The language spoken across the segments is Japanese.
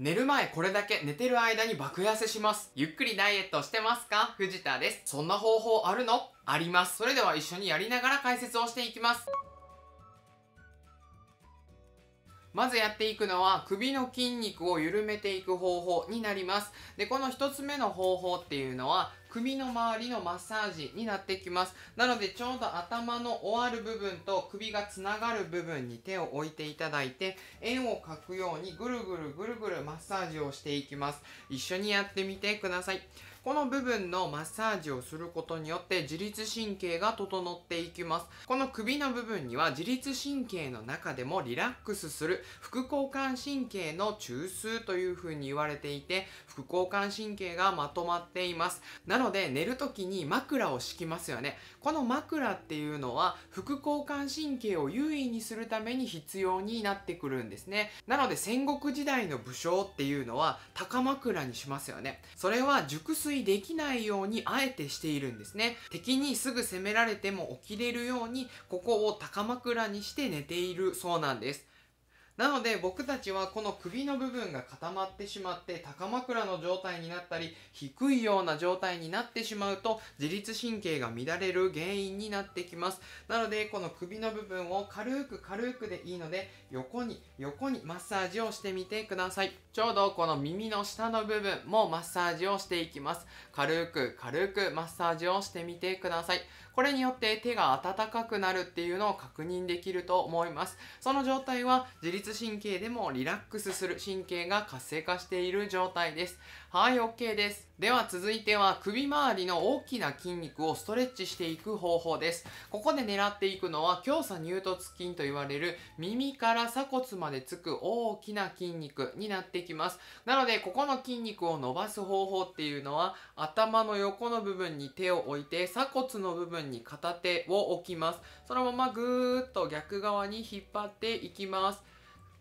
寝る前これだけ寝てる間に爆痩せします。ゆっくりダイエットしてますか藤田です。そんな方法あるのあります。それでは一緒にやりながら解説をしていきます。まずやっていくのは首の筋肉を緩めていく方法になります。で、この一つ目の方法っていうのは首の周りのマッサージになってきますなのでちょうど頭の終わる部分と首がつながる部分に手を置いていただいて円を描くようにぐるぐるぐるぐるマッサージをしていきます一緒にやってみてくださいこの部分のマッサージをすることによって自律神経が整っていきます。この首の部分には自律神経の中でもリラックスする副交感神経の中枢というふうに言われていて、副交感神経がまとまっています。なので寝る時に枕を敷きますよね。この枕っていうのは副交感神経を優位にするために必要になってくるんですね。なので戦国時代の武将っていうのは高枕にしますよね。それは熟睡遂できないようにあえてしているんですね。敵にすぐ攻められても起きれるように、ここを高枕にして寝ているそうなんです。なので僕たちはこの首の部分が固まってしまって高枕の状態になったり低いような状態になってしまうと自律神経が乱れる原因になってきますなのでこの首の部分を軽く軽くでいいので横に横にマッサージをしてみてくださいちょうどこの耳の下の部分もマッサージをしていきます軽く軽くマッサージをしてみてくださいこれによって手が温かくなるっていうのを確認できると思いますその状態は自律神経でもリラックスする神経が活性化している状態です。はい、OK です。では続いては首周りの大きな筋肉をストレッチしていく方法です。ここで狙っていくのは強鎖乳突筋と言われる耳から鎖骨までつく大きな筋肉になってきます。なのでここの筋肉を伸ばす方法っていうのは頭の横の部分に手を置いて鎖骨の部分に片手を置きます。そのままぐーっと逆側に引っ張っていきます。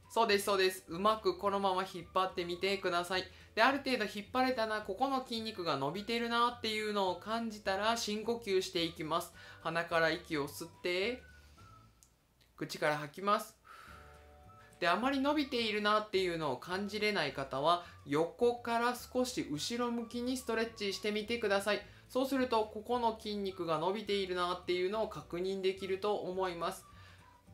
そうです、そうです。うまくこのまま引っ張ってみてください。で、ある程度引っ張れたな、ここの筋肉が伸びてるなっていうのを感じたら深呼吸していきます。鼻から息を吸って、口から吐きます。で、あまり伸びているなっていうのを感じれない方は、横から少し後ろ向きにストレッチしてみてください。そうすると、ここの筋肉が伸びているなっていうのを確認できると思います。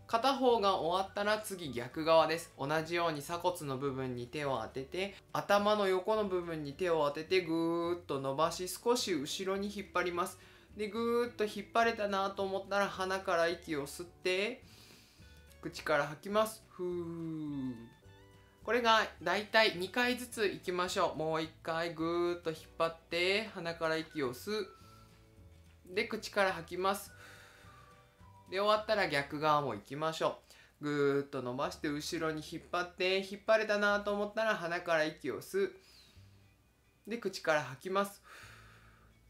片方が終わったら次逆側です同じように鎖骨の部分に手を当てて頭の横の部分に手を当ててぐーっと伸ばし少し後ろに引っ張りますでぐーっと引っ張れたなと思ったら鼻から息を吸って口から吐きますふーこれがだいたい2回ずついきましょうもう1回ぐーっと引っ張って鼻から息を吸うで口から吐きますで終わったら逆側も行きましょうぐーっと伸ばして後ろに引っ張って引っ張れたなと思ったら鼻から息を吸うで口から吐きます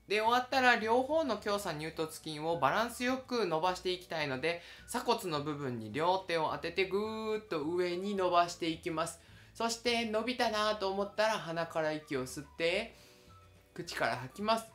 で終わったら両方の強鎖乳突筋をバランスよく伸ばしていきたいので鎖骨の部分に両手を当ててぐーっと上に伸ばしていきますそして伸びたなと思ったら鼻から息を吸って口から吐きます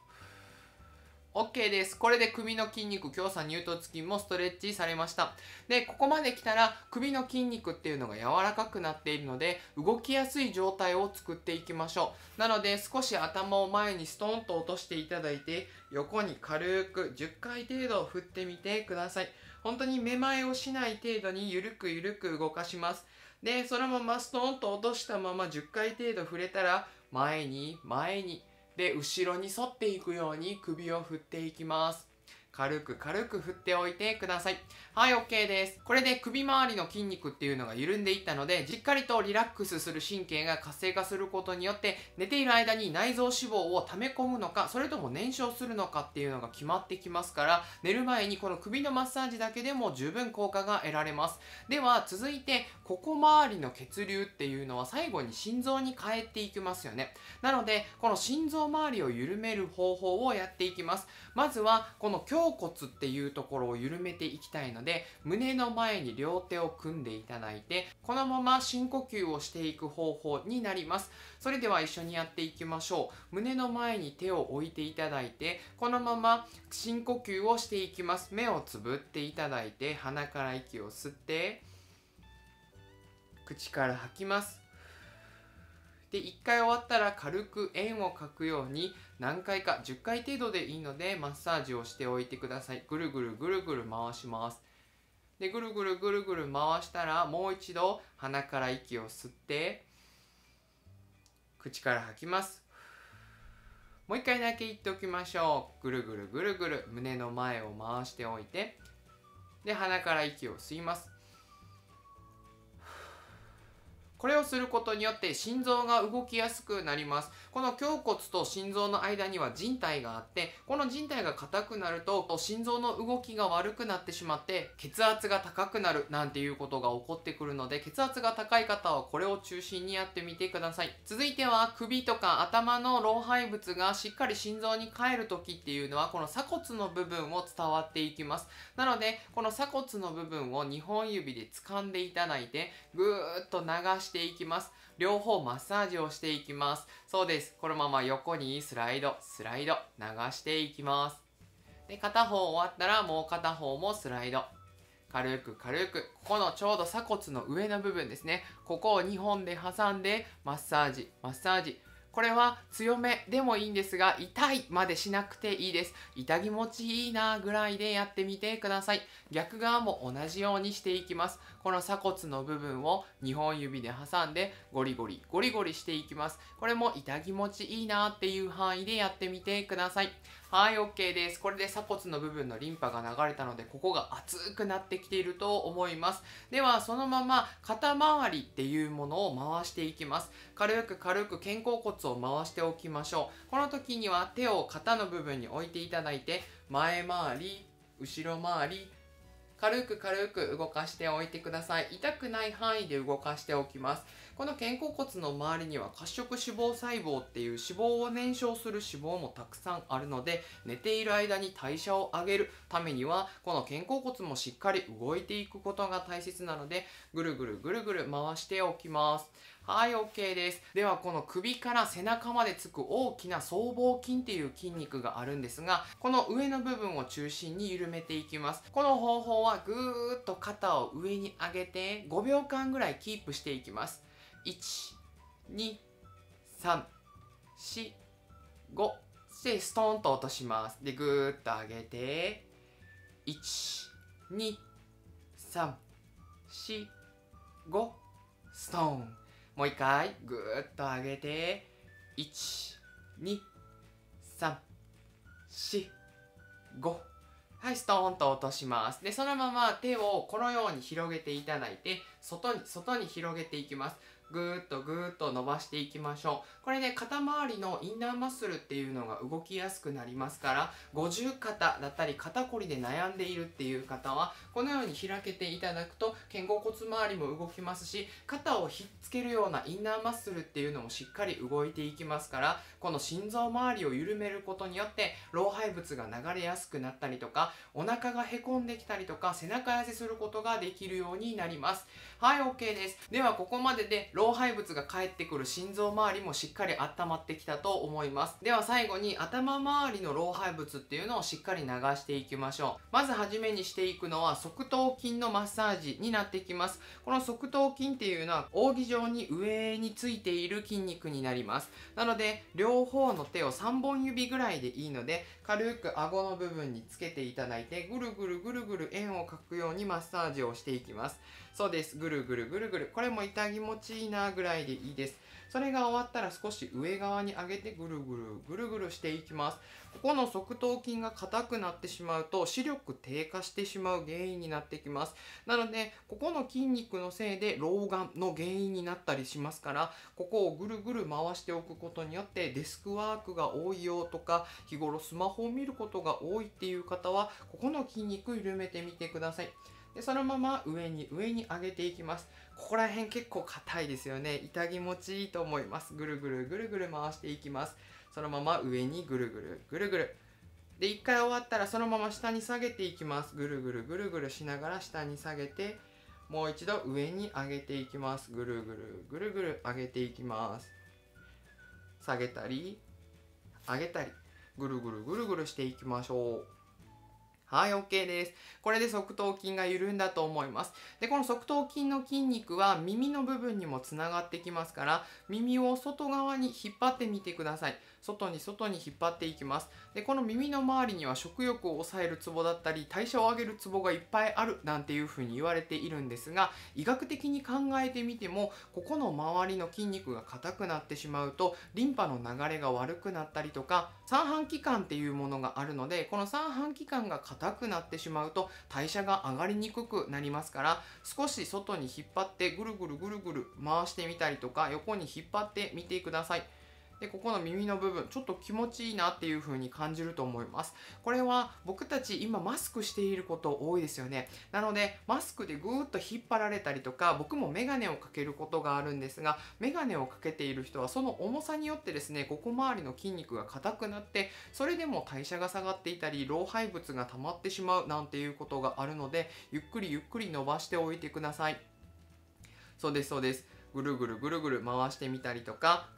OK です。これで首の筋肉、強さ乳突筋もストレッチされました。で、ここまで来たら首の筋肉っていうのが柔らかくなっているので、動きやすい状態を作っていきましょう。なので、少し頭を前にストンと落としていただいて、横に軽く10回程度振ってみてください。本当にめまいをしない程度にゆるくゆるく動かします。で、そのままストンと落としたまま10回程度触れたら、前に前にで後ろに反っていくように首を振っていきます軽く軽く振っておいてください。はい、OK です。これで首周りの筋肉っていうのが緩んでいったので、しっかりとリラックスする神経が活性化することによって、寝ている間に内臓脂肪を溜め込むのか、それとも燃焼するのかっていうのが決まってきますから、寝る前にこの首のマッサージだけでも十分効果が得られます。では、続いて、ここ周りの血流っていうのは最後に心臓に変えていきますよね。なので、この心臓周りを緩める方法をやっていきます。まずは、この胸甲骨っていうところを緩めていきたいので、胸の前に両手を組んでいただいて、このまま深呼吸をしていく方法になります。それでは一緒にやっていきましょう。胸の前に手を置いていただいて、このまま深呼吸をしていきます。目をつぶっていただいて、鼻から息を吸って、口から吐きます。で1回終わったら軽く円を描くように何回か10回程度でいいのでマッサージをしておいてくださいぐるぐるぐるぐる回しますでぐるぐるぐるぐる回したらもう一度鼻から息を吸って口から吐きますもう一回だけ言っておきましょうぐるぐるぐるぐる胸の前を回しておいてで鼻から息を吸いますこれをすることによって心臓が動きやすくなります。この胸骨と心臓の間には人体があって、この人体が硬くなると心臓の動きが悪くなってしまって血圧が高くなるなんていうことが起こってくるので血圧が高い方はこれを中心にやってみてください。続いては首とか頭の老廃物がしっかり心臓に帰る時っていうのはこの鎖骨の部分を伝わっていきます。なのでこの鎖骨の部分を2本指で掴んでいただいてぐーっと流してしていきます。両方マッサージをしていきます。そうです。このまま横にスライド、スライド、流していきます。で、片方終わったらもう片方もスライド。軽く軽く、ここのちょうど鎖骨の上の部分ですね。ここを2本で挟んで、マッサージ、マッサージ。これは強めでもいいんですが、痛いまでしなくていいです。痛気持ちいいなぐらいでやってみてください。逆側も同じようにしていきます。この鎖骨の部分を2本指で挟んでゴリゴリゴリゴリしていきます。これも痛気持ちいいなっていう範囲でやってみてください。はい OK ですこれで鎖骨の部分のリンパが流れたのでここが熱くなってきていると思いますではそのまま肩周りっていうものを回していきます軽く軽く肩甲骨を回しておきましょうこの時には手を肩の部分に置いていただいて前回り後ろ回り軽く軽く動かしておいてください痛くない範囲で動かしておきますこの肩甲骨の周りには褐色脂肪細胞っていう脂肪を燃焼する脂肪もたくさんあるので寝ている間に代謝を上げるためにはこの肩甲骨もしっかり動いていくことが大切なのでぐるぐるぐるぐる回しておきますはい OK ですではこの首から背中までつく大きな僧帽筋っていう筋肉があるんですがこの上の部分を中心に緩めていきますこの方法はぐーっと肩を上に上げて5秒間ぐらいキープしていきます12345ストーンと落としますでぐーっと上げて12345ストーンもう一回ぐーっと上げて12345はい、ストーンと落とします。で、そのまま手をこのように広げていただいて、外に、外に広げていきます。ぐっとぐっと伸ばしていきましょうこれね肩周りのインナーマッスルっていうのが動きやすくなりますから五十肩だったり肩こりで悩んでいるっていう方はこのように開けていただくと肩甲骨周りも動きますし肩をひっつけるようなインナーマッスルっていうのもしっかり動いていきますからこの心臓周りを緩めることによって老廃物が流れやすくなったりとかお腹がへこんできたりとか背中痩せすることができるようになりますはい OK ですではここまでで老廃物が返ってくる心臓周りもしっかり温まってきたと思います。では最後に頭周りの老廃物っていうのをしっかり流していきましょう。まずはじめにしていくのは側頭筋のマッサージになってきます。この側頭筋っていうのは扇状に上についている筋肉になります。なので両方の手を3本指ぐらいでいいので軽く顎の部分につけていただいてぐるぐるぐるぐる円を描くようにマッサージをしていきます。そうです。ぐるぐるぐるぐる。これも痛気持ちいいなぐらいでいいです。それが終わったら少し上側に上げてぐるぐるぐるぐるしていきます。ここの側頭筋が硬くなってしまうと視力低下してしまう原因になってきます。なので、ここの筋肉のせいで老眼の原因になったりしますから、ここをぐるぐる回しておくことによってデスクワークが多いよとか、日頃スマホを見ることが多いっていう方は、ここの筋肉緩めてみてください。でそのまま上に上に上げていきますここら辺結構硬いですよね痛気持ちいいと思いますぐるぐるぐるぐる回していきますそのまま上にぐるぐるぐるぐるで1回終わったらそのまま下に下げていきますぐるぐるぐるぐるしながら下に下げてもう一度上に上げていきますぐるぐるぐるぐる上げていきます下げたり上げたりぐるぐるぐるぐるしていきましょうはい、OK です。これで側頭筋が緩んだと思います。で、この側頭筋の筋肉は耳の部分にもつながってきますから、耳を外側に引っ張ってみてください。外に外に引っ張っていきます。で、この耳の周りには食欲を抑えるツボだったり、代謝を上げるツボがいっぱいあるなんていうふうに言われているんですが、医学的に考えてみても、ここの周りの筋肉が硬くなってしまうと、リンパの流れが悪くなったりとか、三半規管っていうものがあるので、この三半規管が硬硬くなってしまうと代謝が上がりにくくなりますから少し外に引っ張ってぐるぐるぐるぐる回してみたりとか横に引っ張ってみてください。で、ここの耳の部分、ちょっと気持ちいいなっていう風に感じると思います。これは僕たち今マスクしていること多いですよね。なので、マスクでぐーっと引っ張られたりとか、僕もメガネをかけることがあるんですが、メガネをかけている人はその重さによってですね、ここ周りの筋肉が硬くなって、それでも代謝が下がっていたり、老廃物が溜まってしまうなんていうことがあるので、ゆっくりゆっくり伸ばしておいてください。そうです、そうです。ぐるぐるぐるぐる回してみたりとか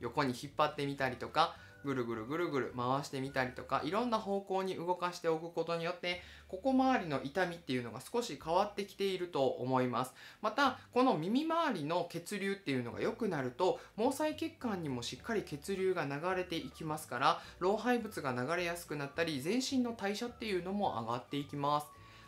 横に引っ張ってみたりとかぐるぐるぐるぐる回してみたりとかいろんな方向に動かしておくことによってここ周りの痛みっていうのが少し変わってきていると思いますまたこの耳周りの血流っていうのが良くなると毛細血管にもしっかり血流が流れていきますから老廃物が流れやすくなったり全身の代謝っていうのも上がっていきます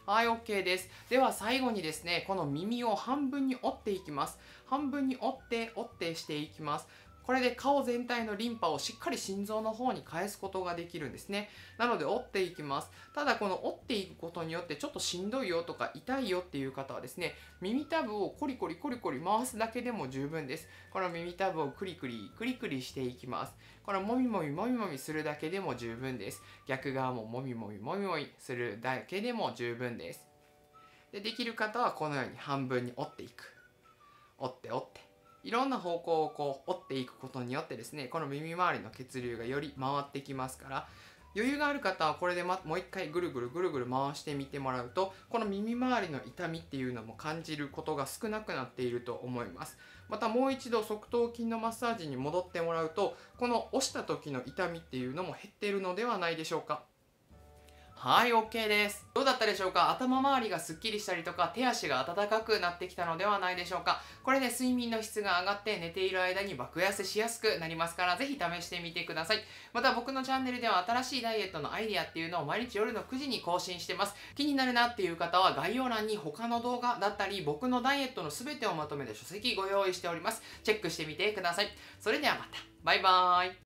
はい、OK です。では最後にですね、この耳を半分に折っていきます。半分に折って、折ってしていきます。これで顔全体のリンパをしっかり心臓の方に返すことができるんですね。なので折っていきます。ただこの折っていくことによってちょっとしんどいよとか痛いよっていう方はですね、耳たぶをコリコリコリコリ回すだけでも十分です。この耳たぶをクリクリクリクリしていきます。このもみもみもみもみするだけでも十分です。逆側ももみもみもみもみするだけでも十分です。でできる方はこのように半分に折っていく。折って折って。いろんな方向をこう折っていくことによってですねこの耳周りの血流がより回ってきますから余裕がある方はこれで、ま、もう一回ぐるぐるぐるぐる回してみてもらうとこの耳周りの痛みっていうのも感じることが少なくなっていると思いますまたもう一度側頭筋のマッサージに戻ってもらうとこの押した時の痛みっていうのも減っているのではないでしょうかはい OK ですどうだったでしょうか頭周りがすっきりしたりとか手足が温かくなってきたのではないでしょうかこれで睡眠の質が上がって寝ている間に爆痩せしやすくなりますからぜひ試してみてくださいまた僕のチャンネルでは新しいダイエットのアイディアっていうのを毎日夜の9時に更新してます気になるなっていう方は概要欄に他の動画だったり僕のダイエットの全てをまとめた書籍ご用意しておりますチェックしてみてくださいそれではまたバイバーイ